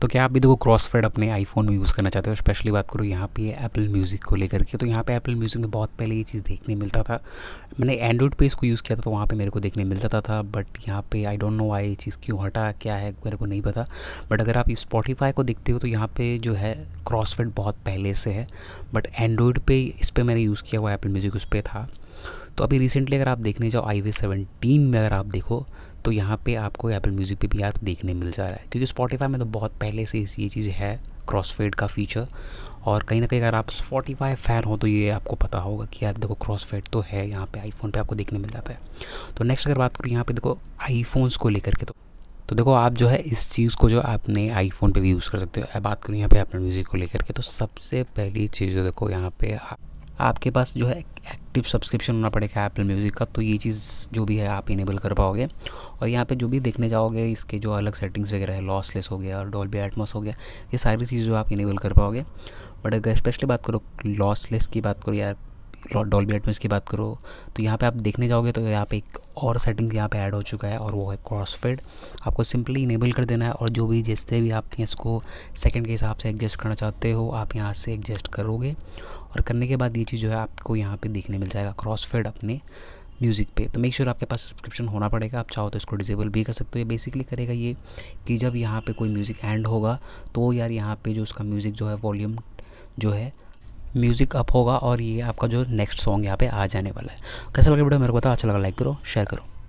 तो क्या आप भी देखो क्रॉस फेड अपने आईफोन में यूज़ करना चाहते हो स्पेशली बात करो यहाँ पे एप्पल म्यूज़िक को लेकर के तो यहाँ पे एप्पल म्यूज़िक में बहुत पहले ये चीज़ देखने मिलता था मैंने एंड्रॉइड पे इसको यूज़ किया था तो वहाँ पे मेरे को देखने मिल जाता था बट यहाँ पे आई डोंट नो आई ये चीज़ क्यों हटा क्या है मेरे को नहीं पता बट अगर आप स्पॉटीफाई को देखते हो तो यहाँ पर जो है क्रॉस फेड बहुत पहले से है बट एंड्रॉयड पे इस पर मैंने यूज़ किया हुआ एप्पल म्यूज़िक उस पर था तो अभी रिसेंटली अगर आप देखने जाओ आई वी सेवनटीन में अगर आप देखो तो यहाँ पे आपको एप्पल म्यूज़िक पे भी यार देखने मिल जा रहा है क्योंकि स्पॉटीफाई में तो बहुत पहले से ये चीज़ है क्रॉसफेड का फीचर और कहीं ना कहीं अगर आप स्पॉटीफाई फ़ैन हो तो ये आपको पता होगा कि यार देखो क्रॉसफेड तो है यहाँ पे आईफोन पे आपको देखने मिल जाता है तो नेक्स्ट अगर बात करूँ यहाँ पे देखो आईफोन्स को लेकर के तो तो देखो आप जो है इस चीज़ को जो अपने आईफोन पे भी यूज़ कर सकते हो बात करूँ यहाँ पे एप्पल म्यूज़िक को लेकर के तो सबसे पहली चीज़ देखो यहाँ पे आपके पास जो है एक्टिव सब्सक्रिप्शन होना पड़ेगा एप्पल म्यूज़िक का तो ये चीज़ जो भी है आप इनेबल कर पाओगे और यहाँ पे जो भी देखने जाओगे इसके जो अलग सेटिंग्स वगैरह है लॉसलेस हो गया और डॉल्बी एटमॉस हो गया ये सारी चीज़ जो आप इनेबल कर पाओगे बट अगर स्पेशली बात करो लॉसलेस की बात करो यार डॉल बी एटमोस की बात करो तो यहाँ पे आप देखने जाओगे तो यहाँ पे एक और सेटिंग यहाँ पे ऐड हो चुका है और वो है क्रॉस फेड आपको सिंपली इनेबल कर देना है और जो भी जैसे भी आप इसको सेकंड के हिसाब से एडजस्ट करना चाहते हो आप यहाँ से एडजस्ट करोगे और करने के बाद ये चीज़ जो है आपको यहाँ पर देखने मिल जाएगा क्रॉस फेड अपने म्यूज़िक पे तो मेक श्योर sure आपके पास सब्सक्रिप्शन होना पड़ेगा आप चाहो तो इसको डिजेबल भी कर सकते हो ये बेसिकली करेगा ये कि जब यहाँ पे कोई म्यूज़िक एंड होगा तो यार यहाँ पे जो उसका म्यूज़िक जो है वॉल्यूम जो है म्यूज़िक अप होगा और ये आपका जो नेक्स्ट सॉन्ग यहाँ पे आ जाने वाला है कैसा लगा वीडियो मेरे को बताओ अच्छा लगा लाइक करो शेयर करो